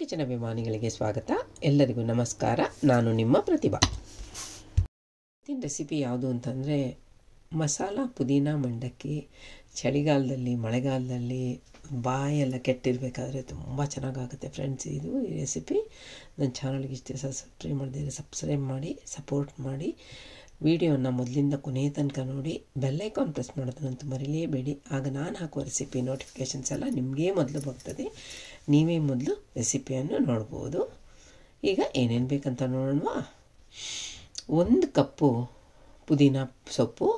kitchen ಅಭಿಮಾನಿಗಳಿಗೆ ಸ್ವಾಗತ ಎಲ್ಲರಿಗೂ ನಮಸ್ಕಾರ ನಾನು ನಿಮ್ಮ ಪ್ರತಿಭಾ ಇವತ್ತಿನ ರೆಸಿಪಿ ಯಾವುದು ಅಂತಂದರೆ ಮಸಾಲ ಪುದೀನ ಮಂಡಕ್ಕಿ ಚಳಿಗಾಲದಲ್ಲಿ ಮಳೆಗಾಲದಲ್ಲಿ ಬಾಯೆಲ್ಲ ಕೆಟ್ಟಿರಬೇಕಾದ್ರೆ ತುಂಬ ಚೆನ್ನಾಗಾಗುತ್ತೆ ಫ್ರೆಂಡ್ಸ್ ಇದು ಈ ರೆಸಿಪಿ ನನ್ನ ಚಾನಲ್ಗೆ ಇಷ್ಟು ಸಬ್ಸ್ಕ್ರೈಬ್ ಮಾಡಿದರೆ ಸಬ್ಸ್ಕ್ರೈಬ್ ಮಾಡಿ ಸಪೋರ್ಟ್ ಮಾಡಿ ವಿಡಿಯೋನ ಮೊದಲಿಂದ ಕೊನೆಯ ತನಕ ನೋಡಿ ಬೆಲ್ಲೈಕಾನ್ ಪ್ರೆಸ್ ಮಾಡೋದನ್ನಂತೂ ಮರಿಲೇಬೇಡಿ ಆಗ ನಾನು ಹಾಕುವ ರೆಸಿಪಿ ನೋಟಿಫಿಕೇಷನ್ಸ್ ಎಲ್ಲ ನಿಮಗೇ ಮೊದಲು ಬರ್ತದೆ ನೀವೇ ಮೊದಲು ರೆಸಿಪಿಯನ್ನು ನೋಡ್ಬೋದು ಈಗ ಏನೇನು ಬೇಕಂತ ನೋಡೋಣವಾ ಒಂದು ಕಪ್ಪು ಪುದೀನ ಸೊಪ್ಪು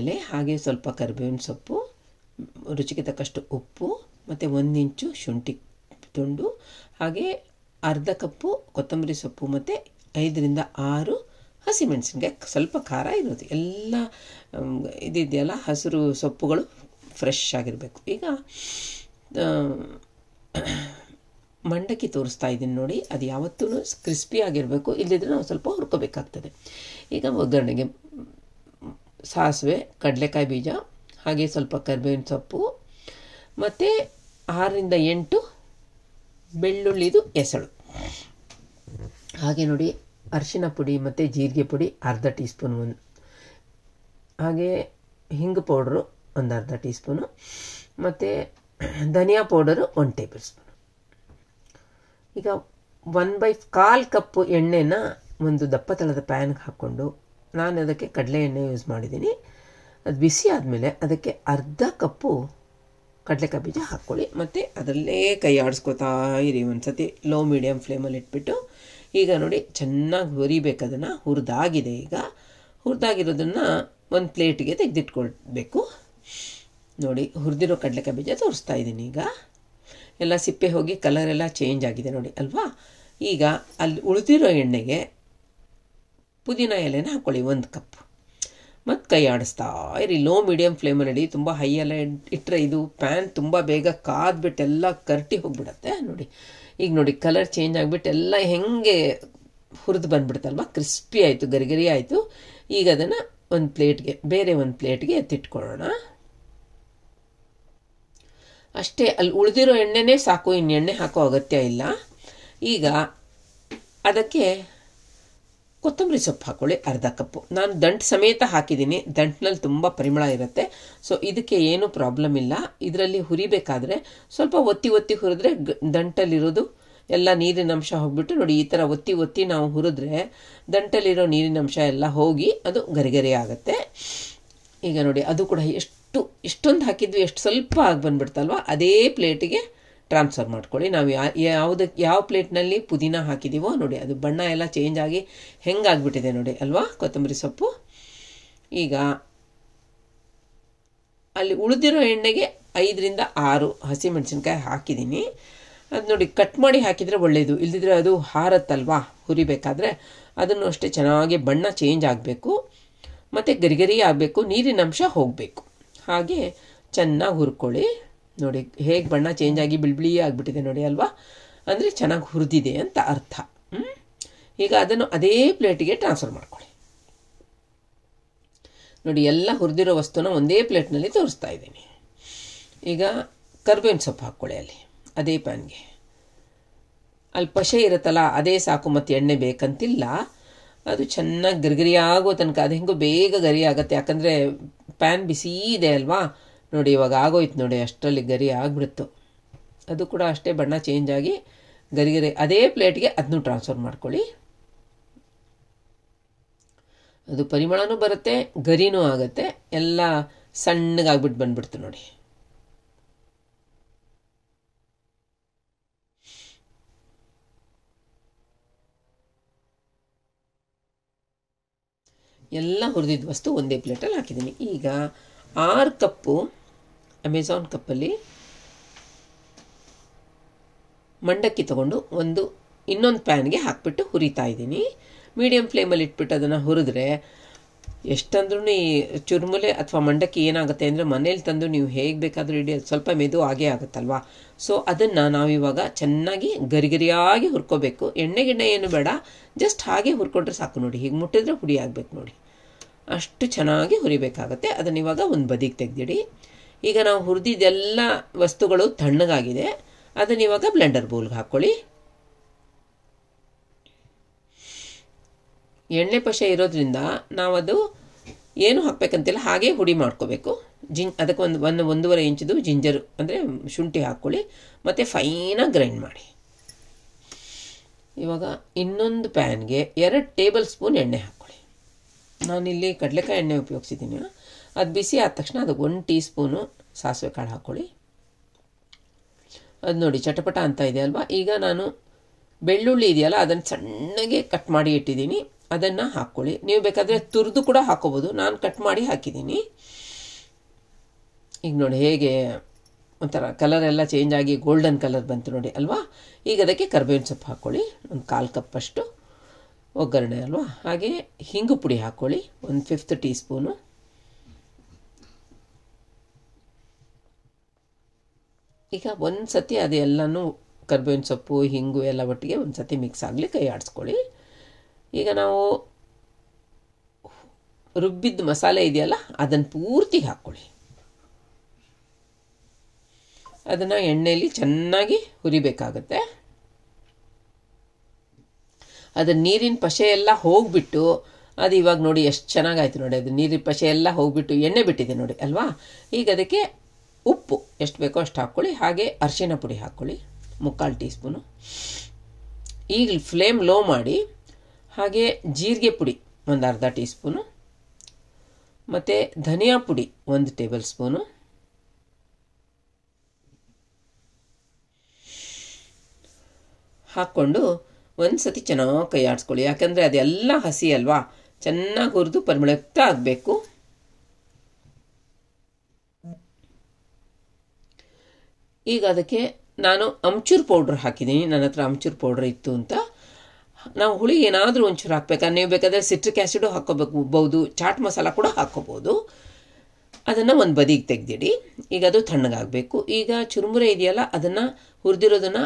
ಎಲೆ ಹಾಗೆ ಸ್ವಲ್ಪ ಕರಿಬೇವಿನ ಸೊಪ್ಪು ರುಚಿಗೆ ತಕ್ಕಷ್ಟು ಉಪ್ಪು ಮತ್ತು ಒಂದು ಇಂಚು ಶುಂಠಿ ತುಂಡು ಹಾಗೆ ಅರ್ಧ ಕಪ್ಪು ಕೊತ್ತಂಬರಿ ಸೊಪ್ಪು ಮತ್ತು ಐದರಿಂದ ಆರು ಹಸಿಮೆಣಸಿನ್ಕಾಯಿ ಸ್ವಲ್ಪ ಖಾರ ಇರೋದು ಎಲ್ಲ ಇದಿದೆಯಲ್ಲ ಹಸಿರು ಸೊಪ್ಪುಗಳು ಫ್ರೆಶ್ ಆಗಿರಬೇಕು ಈಗ ಮಂಡಕ್ಕಿ ತೋರಿಸ್ತಾ ಇದ್ದೀನಿ ನೋಡಿ ಅದು ಯಾವತ್ತೂ ಕ್ರಿಸ್ಪಿ ಆಗಿರಬೇಕು ಇಲ್ಲದಿದ್ದರೆ ನಾವು ಸ್ವಲ್ಪ ಹುರ್ಕೋಬೇಕಾಗ್ತದೆ ಈಗ ಒಗ್ಗರಣೆಗೆ ಸಾಸಿವೆ ಕಡಲೆಕಾಯಿ ಬೀಜ ಹಾಗೆ ಸ್ವಲ್ಪ ಕರಿಬೇವಿನ ಸೊಪ್ಪು ಮತ್ತು ಆರರಿಂದ ಎಂಟು ಬೆಳ್ಳುಳ್ಳಿದು ಎಸಳು ಹಾಗೆ ನೋಡಿ ಅರಿಶಿನ ಪುಡಿ ಮತ್ತು ಜೀರಿಗೆ ಪುಡಿ ಅರ್ಧ ಟೀ ಸ್ಪೂನ್ ಒಂದು ಹಾಗೆ ಹಿಂಗ್ ಪೌಡ್ರು ಒಂದು ಅರ್ಧ ಟೀ ಸ್ಪೂನು ಮತ್ತು ಧನಿಯಾ ಪೌಡರು ಒಂದು ಟೇಬಲ್ ಸ್ಪೂನು ಈಗ ಒನ್ ಬೈ ಕಾಲು ಕಪ್ಪು ಎಣ್ಣೆನ ಒಂದು ದಪ್ಪ ತಳದ ಪ್ಯಾನ್ಗೆ ಹಾಕ್ಕೊಂಡು ನಾನು ಅದಕ್ಕೆ ಕಡಲೆ ಎಣ್ಣೆ ಯೂಸ್ ಮಾಡಿದ್ದೀನಿ ಅದು ಬಿಸಿ ಆದಮೇಲೆ ಅದಕ್ಕೆ ಅರ್ಧ ಕಪ್ಪು ಕಡಲೆಕಾಯಿ ಬೀಜ ಹಾಕ್ಕೊಳ್ಳಿ ಮತ್ತು ಅದರಲ್ಲೇ ಕೈ ಆಡಿಸ್ಕೊತಾ ಇರಿ ಒಂದು ಸತಿ ಲೋ ಮೀಡಿಯಮ್ ಫ್ಲೇಮಲ್ಲಿ ಇಟ್ಬಿಟ್ಟು ಈಗ ನೋಡಿ ಚೆನ್ನಾಗಿ ಹುರಿಬೇಕು ಅದನ್ನು ಹುರಿದಾಗಿದೆ ಈಗ ಹುರಿದಾಗಿರೋದನ್ನು ಒಂದು ಪ್ಲೇಟಿಗೆ ತೆಗೆದಿಟ್ಕೊಳ್ಬೇಕು ನೋಡಿ ಹುರಿದಿರೋ ಕಡಲೆಕಾಯಿ ಬೀಜ ತೋರಿಸ್ತಾ ಇದ್ದೀನಿ ಈಗ ಎಲ್ಲ ಸಿಪ್ಪೆ ಹೋಗಿ ಕಲರೆಲ್ಲ ಚೇಂಜ್ ಆಗಿದೆ ನೋಡಿ ಅಲ್ವಾ ಈಗ ಅಲ್ಲಿ ಉಳಿದಿರೋ ಎಣ್ಣೆಗೆ ಪುದೀನ ಎಲೆನ ಹಾಕ್ಕೊಳ್ಳಿ ಒಂದು ಕಪ್ ಮತ್ತು ಕೈ ಆಡಿಸ್ತಾ ಇರಿ ಲೋ ಮೀಡಿಯಮ್ ಫ್ಲೇಮಲ್ಲಿ ತುಂಬ ಹೈ ಎಲ್ಲ ಇಟ್ಟರೆ ಇದು ಪ್ಯಾನ್ ತುಂಬ ಬೇಗ ಕಾದ್ಬಿಟ್ಟೆಲ್ಲ ಕರ್ಟಿ ಹೋಗಿಬಿಡತ್ತೆ ನೋಡಿ ಈಗ ನೋಡಿ ಕಲರ್ ಚೇಂಜ್ ಆಗಿಬಿಟ್ಟು ಎಲ್ಲ ಹೆಂಗೆ ಹುರಿದು ಬಂದ್ಬಿಡ್ತಲ್ವ ಕ್ರಿಸ್ಪಿ ಆಯಿತು ಗರಿಗರಿ ಆಯಿತು ಈಗ ಅದನ್ನು ಒಂದು ಪ್ಲೇಟ್ಗೆ ಬೇರೆ ಒಂದು ಪ್ಲೇಟ್ಗೆ ಎತ್ತಿಟ್ಕೊಳ್ಳೋಣ ಅಷ್ಟೇ ಅಲ್ಲಿ ಉಳಿದಿರೋ ಎಣ್ಣೆನೇ ಸಾಕು ಇನ್ನು ಎಣ್ಣೆ ಹಾಕೋ ಅಗತ್ಯ ಇಲ್ಲ ಈಗ ಅದಕ್ಕೆ ಕೊತ್ತಂಬರಿ ಸೊಪ್ಪು ಹಾಕೊಳ್ಳಿ ಅರ್ಧ ಕಪ್ಪು ನಾನು ದಂಟು ಸಮೇತ ಹಾಕಿದ್ದೀನಿ ದಂಟ್ನಲ್ಲಿ ತುಂಬ ಪರಿಮಳ ಇರುತ್ತೆ ಸೊ ಇದಕ್ಕೆ ಏನೂ ಪ್ರಾಬ್ಲಮ್ ಇಲ್ಲ ಇದರಲ್ಲಿ ಹುರಿಬೇಕಾದ್ರೆ ಸ್ವಲ್ಪ ಒತ್ತಿ ಒತ್ತಿ ಹುರಿದ್ರೆ ದಂಟಲ್ಲಿರೋದು ಎಲ್ಲ ನೀರಿನ ಅಂಶ ಹೋಗ್ಬಿಟ್ಟು ನೋಡಿ ಈ ಥರ ಒತ್ತಿ ಒತ್ತಿ ನಾವು ಹುರಿದ್ರೆ ದಂಟಲ್ಲಿರೋ ನೀರಿನ ಅಂಶ ಎಲ್ಲ ಹೋಗಿ ಅದು ಗರಿಗರಿ ಆಗುತ್ತೆ ಈಗ ನೋಡಿ ಅದು ಕೂಡ ಎಷ್ಟು ಇಷ್ಟೊಂದು ಹಾಕಿದ್ವಿ ಎಷ್ಟು ಸ್ವಲ್ಪ ಆಗಿ ಬಂದ್ಬಿಡ್ತಲ್ವ ಅದೇ ಪ್ಲೇಟಿಗೆ ಟ್ರಾನ್ಸ್ಫರ್ ಮಾಡ್ಕೊಳ್ಳಿ ನಾವು ಯಾವುದಕ್ಕೆ ಯಾವ ಪ್ಲೇಟ್ನಲ್ಲಿ ಪುದೀನ ಹಾಕಿದ್ದೀವೋ ನೋಡಿ ಅದು ಬಣ್ಣ ಎಲ್ಲ ಚೇಂಜ್ ಆಗಿ ಹೆಂಗಾಗ್ಬಿಟ್ಟಿದೆ ನೋಡಿ ಅಲ್ವಾ ಕೊತ್ತಂಬರಿ ಸೊಪ್ಪು ಈಗ ಅಲ್ಲಿ ಉಳಿದಿರೋ ಎಣ್ಣೆಗೆ ಐದರಿಂದ ಆರು ಹಸಿಮೆಣಸಿನ್ಕಾಯಿ ಹಾಕಿದ್ದೀನಿ ಅದು ನೋಡಿ ಕಟ್ ಮಾಡಿ ಹಾಕಿದರೆ ಒಳ್ಳೆಯದು ಇಲ್ದಿದ್ರೆ ಅದು ಹಾರತ್ತಲ್ವಾ ಹುರಿಬೇಕಾದ್ರೆ ಅದನ್ನು ಅಷ್ಟೇ ಚೆನ್ನಾಗಿ ಬಣ್ಣ ಚೇಂಜ್ ಆಗಬೇಕು ಮತ್ತು ಗರಿಗರಿ ಆಗಬೇಕು ನೀರಿನ ಅಂಶ ಹೋಗಬೇಕು ಹಾಗೆ ಚೆನ್ನಾಗಿ ಹುರ್ಕೊಳ್ಳಿ ನೋಡಿ ಹೇಗೆ ಬಣ್ಣ ಚೇಂಜ್ ಆಗಿ ಬಿಳ್ಬಿಳಿಯೇ ಆಗಿಬಿಟ್ಟಿದೆ ನೋಡಿ ಅಲ್ವಾ ಅಂದರೆ ಚೆನ್ನಾಗಿ ಹುರಿದಿದೆ ಅಂತ ಅರ್ಥ ಈಗ ಅದನ್ನು ಅದೇ ಪ್ಲೇಟಿಗೆ ಟ್ರಾನ್ಸ್ಫರ್ ಮಾಡ್ಕೊಳ್ಳಿ ನೋಡಿ ಎಲ್ಲ ಹುರಿದಿರೋ ವಸ್ತುನ ಒಂದೇ ಪ್ಲೇಟ್ನಲ್ಲಿ ತೋರಿಸ್ತಾ ಇದ್ದೀನಿ ಈಗ ಕರ್ಬೇವಿನ ಸೊಪ್ಪು ಹಾಕ್ಕೊಳ್ಳಿ ಅಲ್ಲಿ ಅದೇ ಪ್ಯಾನ್ಗೆ ಅಲ್ಲಿ ಪಶೆ ಇರುತ್ತಲ್ಲ ಅದೇ ಸಾಕು ಮತ್ತು ಎಣ್ಣೆ ಬೇಕಂತಿಲ್ಲ ಅದು ಚೆನ್ನಾಗಿ ಗರಿಗರಿ ಆಗೋ ತನಕ ಅದು ಹೆಂಗೋ ಬೇಗ ಗರಿ ಆಗುತ್ತೆ ಯಾಕಂದರೆ ಪ್ಯಾನ್ ಬಿಸಿ ಇದೆ ಅಲ್ವಾ ನೋಡಿ ಇವಾಗ ಆಗೋಯ್ತು ನೋಡಿ ಅಷ್ಟರಲ್ಲಿ ಗರಿ ಆಗ್ಬಿಡ್ತು ಅದು ಕೂಡ ಅಷ್ಟೇ ಬಣ್ಣ ಚೇಂಜ್ ಆಗಿ ಗರಿಗರಿ ಅದೇ ಪ್ಲೇಟ್ಗೆ ಅದನ್ನು ಟ್ರಾನ್ಸ್ಫರ್ ಮಾಡ್ಕೊಳ್ಳಿ ಅದು ಪರಿಮಳನೂ ಬರುತ್ತೆ ಗರಿನೂ ಆಗುತ್ತೆ ಎಲ್ಲ ಸಣ್ಣಗಾಗ್ಬಿಟ್ಟು ಬಂದ್ಬಿಡ್ತು ನೋಡಿ ಎಲ್ಲ ಹುರಿದಿದ್ದ ವಸ್ತು ಒಂದೇ ಪ್ಲೇಟಲ್ಲಿ ಹಾಕಿದ್ದೀನಿ ಈಗ ಆರು ಕಪ್ಪು ಅಮೆಝಾನ್ ಕಪ್ಪಲ್ಲಿ ಮಂಡಕ್ಕಿ ತಗೊಂಡು ಒಂದು ಇನ್ನೊಂದು ಪ್ಯಾನ್ಗೆ ಹಾಕಿಬಿಟ್ಟು ಹುರಿತಾ ಇದ್ದೀನಿ ಮೀಡಿಯಮ್ ಫ್ಲೇಮಲ್ಲಿ ಇಟ್ಬಿಟ್ಟು ಅದನ್ನು ಹುರಿದ್ರೆ ಎಷ್ಟಂದ್ರೂ ಈ ಚುರುಮುಲೆ ಅಥವಾ ಮಂಡಕ್ಕಿ ಏನಾಗುತ್ತೆ ಅಂದರೆ ಮನೇಲಿ ತಂದು ನೀವು ಹೇಗೆ ಬೇಕಾದರೂ ಇಡೀ ಸ್ವಲ್ಪ ಮೆದು ಆಗೇ ಆಗುತ್ತಲ್ವಾ ಸೊ ಅದನ್ನು ನಾವಿವಾಗ ಚೆನ್ನಾಗಿ ಗರಿಗರಿಯಾಗಿ ಹುರ್ಕೋಬೇಕು ಎಣ್ಣೆಗಿಣ್ಣೆ ಏನು ಬೇಡ ಜಸ್ಟ್ ಹಾಗೆ ಹುರ್ಕೊಂಡ್ರೆ ಸಾಕು ನೋಡಿ ಹೀಗೆ ಮುಟ್ಟಿದ್ರೆ ಹುಡಿ ಆಗಬೇಕು ನೋಡಿ ಅಷ್ಟು ಚೆನ್ನಾಗಿ ಹುರಿಬೇಕಾಗತ್ತೆ ಅದನ್ನು ಇವಾಗ ಒಂದು ಬದಿಗೆ ತೆಗೆದಿಡಿ ಈಗ ನಾವು ಹುರಿದಿದ್ದೆಲ್ಲ ವಸ್ತುಗಳು ತಣ್ಣಗಾಗಿದೆ ಅದನ್ನು ಇವಾಗ ಬ್ಲೆಂಡರ್ ಬೌಲ್ಗೆ ಹಾಕ್ಕೊಳ್ಳಿ ಎಣ್ಣೆ ಪಶೆ ಇರೋದ್ರಿಂದ ನಾವದು ಏನು ಹಾಕ್ಬೇಕಂತಿಲ್ಲ ಹಾಗೆ ಹುಡಿ ಮಾಡ್ಕೋಬೇಕು ಜಿಂ ಅದಕ್ಕೆ ಒಂದು ಒಂದು ಒಂದೂವರೆ ಇಂಚದು ಜಿಂಜರ್ ಅಂದರೆ ಶುಂಠಿ ಹಾಕ್ಕೊಳ್ಳಿ ಮತ್ತು ಫೈನಾಗಿ ಗ್ರೈಂಡ್ ಮಾಡಿ ಇವಾಗ ಇನ್ನೊಂದು ಪ್ಯಾನ್ಗೆ ಎರಡು ಟೇಬಲ್ ಸ್ಪೂನ್ ಎಣ್ಣೆ ಹಾಕಿ ನಾನಿಲ್ಲಿ ಕಡಲೆಕಾಯಿ ಎಣ್ಣೆ ಉಪಯೋಗಿಸಿದ್ದೀನಿ ಅದು ಬಿಸಿ ಆದ ತಕ್ಷಣ ಅದಕ್ಕೆ ಒಂದು ಟೀ ಸ್ಪೂನು ಸಾಸಿವೆ ಕಾಳು ಹಾಕ್ಕೊಳ್ಳಿ ಅದು ನೋಡಿ ಚಟಪಟ ಅಂತ ಇದೆ ಅಲ್ವಾ ಈಗ ನಾನು ಬೆಳ್ಳುಳ್ಳಿ ಇದೆಯಲ್ಲ ಅದನ್ನು ಸಣ್ಣಗೆ ಕಟ್ ಮಾಡಿ ಇಟ್ಟಿದ್ದೀನಿ ಅದನ್ನು ಹಾಕ್ಕೊಳ್ಳಿ ನೀವು ಬೇಕಾದರೆ ತುರಿದು ಕೂಡ ಹಾಕೋಬೋದು ನಾನು ಕಟ್ ಮಾಡಿ ಹಾಕಿದ್ದೀನಿ ಈಗ ನೋಡಿ ಹೇಗೆ ಒಂಥರ ಕಲರ್ ಎಲ್ಲ ಚೇಂಜ್ ಆಗಿ ಗೋಲ್ಡನ್ ಕಲರ್ ಬಂತು ನೋಡಿ ಅಲ್ವಾ ಈಗ ಅದಕ್ಕೆ ಕರ್ಬೇವಿನ ಸೊಪ್ಪು ಹಾಕ್ಕೊಳ್ಳಿ ಒಂದು ಕಾಲು ಕಪ್ಪಷ್ಟು ಒಗ್ಗರಣೆ ಅಲ್ವಾ ಹಾಗೆ ಹಿಂಗು ಪುಡಿ ಹಾಕ್ಕೊಳ್ಳಿ ಒಂದು ಫಿಫ್ತ್ ಟೀ ಸ್ಪೂನು ಈಗ ಒಂದು ಸತಿ ಅದೆಲ್ಲನೂ ಕರ್ಬೇವಿನ ಸೊಪ್ಪು ಹಿಂಗು ಎಲ್ಲ ಒಟ್ಟಿಗೆ ಒಂದು ಸತಿ ಮಿಕ್ಸ್ ಆಗಲಿ ಕೈ ಆಡಿಸ್ಕೊಳ್ಳಿ ಈಗ ನಾವು ರುಬ್ಬಿದ್ದ ಮಸಾಲೆ ಇದೆಯಲ್ಲ ಅದನ್ನು ಪೂರ್ತಿ ಹಾಕ್ಕೊಳ್ಳಿ ಅದನ್ನು ಎಣ್ಣೆಯಲ್ಲಿ ಚೆನ್ನಾಗಿ ಹುರಿಬೇಕಾಗತ್ತೆ ಅದು ನೀರಿನ ಪಶೆ ಎಲ್ಲ ಹೋಗಿಬಿಟ್ಟು ಅದು ಇವಾಗ ನೋಡಿ ಎಷ್ಟು ಚೆನ್ನಾಗಾಯ್ತು ನೋಡಿ ಅದು ನೀರಿನ ಪಶೆ ಎಲ್ಲ ಹೋಗಿಬಿಟ್ಟು ಎಣ್ಣೆ ಬಿಟ್ಟಿದೆ ನೋಡಿ ಅಲ್ವಾ ಈಗ ಅದಕ್ಕೆ ಉಪ್ಪು ಎಷ್ಟು ಬೇಕೋ ಅಷ್ಟು ಹಾಕ್ಕೊಳ್ಳಿ ಹಾಗೆ ಅರಿಶಿನ ಪುಡಿ ಹಾಕ್ಕೊಳ್ಳಿ ಮುಕ್ಕಾಲು ಟೀ ಸ್ಪೂನು ಈಗ ಫ್ಲೇಮ್ ಲೋ ಮಾಡಿ ಹಾಗೆ ಜೀರಿಗೆ ಪುಡಿ ಒಂದು ಅರ್ಧ ಟೀ ಸ್ಪೂನು ಮತ್ತು ಧನಿಯಾ ಪುಡಿ ಒಂದು ಟೇಬಲ್ ಸ್ಪೂನು ಹಾಕ್ಕೊಂಡು ಒಂದು ಸತಿ ಚೆನ್ನಾಗಿ ಕೈ ಆಡಿಸ್ಕೊಳ್ಳಿ ಯಾಕಂದರೆ ಅದೆಲ್ಲ ಹಸಿ ಅಲ್ವಾ ಚೆನ್ನಾಗಿ ಹುರಿದು ಪರಿಮಳಕ್ತ ಆಗಬೇಕು ಈಗ ಅದಕ್ಕೆ ನಾನು ಅಮ್ಚೂರು ಪೌಡ್ರ್ ಹಾಕಿದ್ದೀನಿ ನನ್ನ ಹತ್ರ ಅಮ್ಚೂರು ಪೌಡ್ರ್ ಇತ್ತು ಅಂತ ನಾವು ಹುಳಿ ಏನಾದರೂ ಒಂಚೂರು ಹಾಕಬೇಕಾ ನೀವು ಬೇಕಾದರೆ ಸಿಟ್ರಿಕ್ ಆ್ಯಸಿಡು ಹಾಕ್ಕೋಬೇಕು ಚಾಟ್ ಮಸಾಲ ಕೂಡ ಹಾಕೋಬೋದು ಅದನ್ನು ಒಂದು ಬದಿಗೆ ತೆಗೆದಿಡಿ ಈಗ ಅದು ತಣ್ಣಗಾಗಬೇಕು ಈಗ ಚುರುಮುರೆ ಇದೆಯಲ್ಲ ಅದನ್ನು ಹುರಿದಿರೋದನ್ನು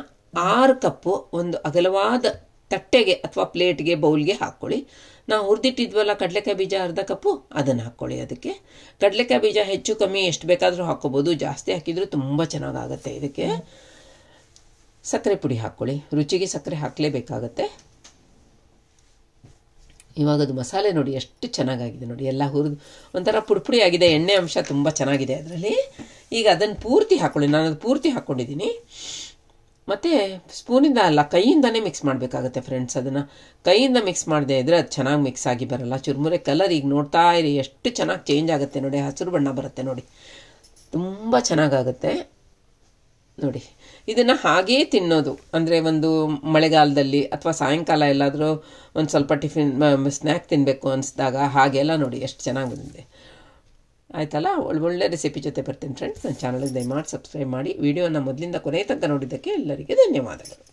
ಆರು ಕಪ್ಪು ಒಂದು ಅಗಲವಾದ ತಟ್ಟೆಗೆ ಅಥವಾ ಪ್ಲೇಟ್ಗೆ ಬೌಲ್ಗೆ ಹಾಕ್ಕೊಳ್ಳಿ ನಾವು ಹುರಿದಿಟ್ಟಿದ್ವಲ್ಲ ಕಡಲೆಕಾಯಿ ಬೀಜ ಅರ್ಧ ಕಪ್ಪು ಅದನ್ನು ಹಾಕ್ಕೊಳ್ಳಿ ಅದಕ್ಕೆ ಕಡಲೆಕಾಯಿ ಬೀಜ ಹೆಚ್ಚು ಕಮ್ಮಿ ಎಷ್ಟು ಬೇಕಾದರೂ ಹಾಕ್ಕೋಬೋದು ಜಾಸ್ತಿ ಹಾಕಿದರೂ ತುಂಬ ಚೆನ್ನಾಗಾಗತ್ತೆ ಇದಕ್ಕೆ ಸಕ್ಕರೆ ಪುಡಿ ಹಾಕ್ಕೊಳ್ಳಿ ರುಚಿಗೆ ಸಕ್ಕರೆ ಹಾಕಲೇಬೇಕಾಗತ್ತೆ ಇವಾಗ ಅದು ಮಸಾಲೆ ನೋಡಿ ಎಷ್ಟು ಚೆನ್ನಾಗಾಗಿದೆ ನೋಡಿ ಎಲ್ಲ ಹುರಿದು ಒಂಥರ ಪುಡಿಪುಡಿ ಆಗಿದೆ ಎಣ್ಣೆ ಅಂಶ ತುಂಬ ಚೆನ್ನಾಗಿದೆ ಅದರಲ್ಲಿ ಈಗ ಅದನ್ನು ಪೂರ್ತಿ ಹಾಕ್ಕೊಳ್ಳಿ ನಾನು ಅದು ಪೂರ್ತಿ ಹಾಕ್ಕೊಂಡಿದ್ದೀನಿ ಮತ್ತು ಸ್ಪೂನಿಂದ ಅಲ್ಲ ಕೈಯಿಂದನೇ ಮಿಕ್ಸ್ ಮಾಡಬೇಕಾಗತ್ತೆ ಫ್ರೆಂಡ್ಸ್ ಅದನ್ನು ಕೈಯಿಂದ ಮಿಕ್ಸ್ ಮಾಡದೆ ಇದ್ದರೆ ಅದು ಚೆನ್ನಾಗಿ ಮಿಕ್ಸ್ ಆಗಿ ಬರಲ್ಲ ಚುರುಮುರೆ ಕಲರ್ ಈಗ ನೋಡ್ತಾ ಇರಿ ಎಷ್ಟು ಚೆನ್ನಾಗಿ ಚೇಂಜ್ ಆಗುತ್ತೆ ನೋಡಿ ಹಸಿರು ಬಣ್ಣ ಬರುತ್ತೆ ನೋಡಿ ತುಂಬ ಚೆನ್ನಾಗಾಗುತ್ತೆ ನೋಡಿ ಇದನ್ನು ಹಾಗೇ ತಿನ್ನೋದು ಅಂದರೆ ಒಂದು ಮಳೆಗಾಲದಲ್ಲಿ ಅಥವಾ ಸಾಯಂಕಾಲ ಎಲ್ಲಾದರೂ ಒಂದು ಸ್ವಲ್ಪ ಟಿಫಿನ್ ಸ್ನ್ಯಾಕ್ ತಿನ್ನಬೇಕು ಅನಿಸಿದಾಗ ಹಾಗೆಲ್ಲ ನೋಡಿ ಎಷ್ಟು ಚೆನ್ನಾಗಿ ಬಂದಿದೆ ಆಯ್ತಲ್ಲ ಒಳ್ಳೊಳ್ಳೆ ರೆಸಿಪಿ ಜೊತೆ ಬರ್ತೀನಿ ಫ್ರೆಂಡ್ಸ್ ನನ್ನ ಚಾನಲ್ಗೆ ದಯಮಾಡಿ ಸಬ್ಸ್ಕ್ರೈಬ್ ಮಾಡಿ ವಿಡಿಯೋನ ಮೊದಲಿಂದ ಕೊನೆ ತನಕ ನೋಡಿದ್ದಕ್ಕೆ ಎಲ್ಲರಿಗೆ ಧನ್ಯವಾದಗಳು